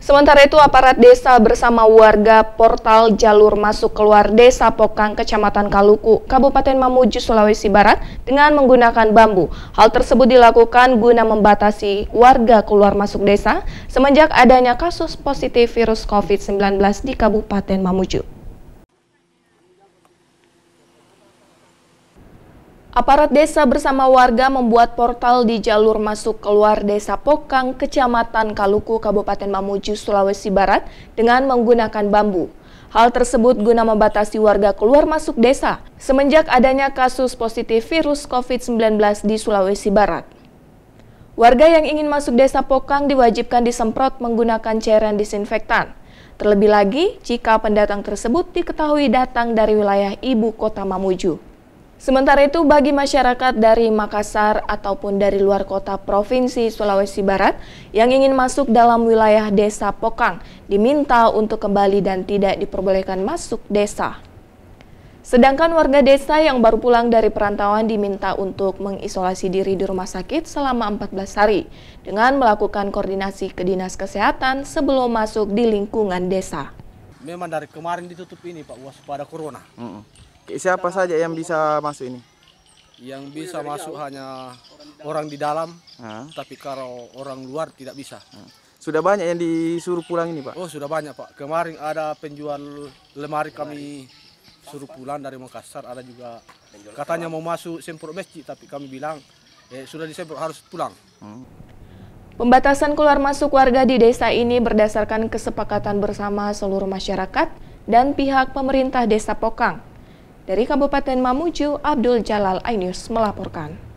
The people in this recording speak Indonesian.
Sementara itu, aparat desa bersama warga portal jalur masuk keluar desa Pokang, Kecamatan Kaluku, Kabupaten Mamuju, Sulawesi Barat dengan menggunakan bambu. Hal tersebut dilakukan guna membatasi warga keluar masuk desa semenjak adanya kasus positif virus COVID-19 di Kabupaten Mamuju. Aparat desa bersama warga membuat portal di jalur masuk keluar desa Pokang, Kecamatan Kaluku, Kabupaten Mamuju, Sulawesi Barat dengan menggunakan bambu. Hal tersebut guna membatasi warga keluar masuk desa semenjak adanya kasus positif virus COVID-19 di Sulawesi Barat. Warga yang ingin masuk desa Pokang diwajibkan disemprot menggunakan cairan disinfektan. Terlebih lagi, jika pendatang tersebut diketahui datang dari wilayah ibu kota Mamuju. Sementara itu bagi masyarakat dari Makassar ataupun dari luar kota Provinsi Sulawesi Barat yang ingin masuk dalam wilayah desa Pokang diminta untuk kembali dan tidak diperbolehkan masuk desa. Sedangkan warga desa yang baru pulang dari perantauan diminta untuk mengisolasi diri di rumah sakit selama 14 hari dengan melakukan koordinasi ke dinas kesehatan sebelum masuk di lingkungan desa. Memang dari kemarin ditutup ini Pak waspada corona. Mm -hmm siapa saja yang bisa masuk ini? Yang bisa masuk hanya orang di dalam, ha? tapi kalau orang luar tidak bisa. Ha. Sudah banyak yang disuruh pulang ini, Pak? Oh, sudah banyak, Pak. Kemarin ada penjual lemari kami suruh pulang dari Makassar, ada juga katanya mau masuk semprot masjid, tapi kami bilang eh, sudah disemprot harus pulang. Pembatasan keluar masuk warga di desa ini berdasarkan kesepakatan bersama seluruh masyarakat dan pihak pemerintah desa Pokang. Dari Kabupaten Mamuju, Abdul Jalal Ainus melaporkan.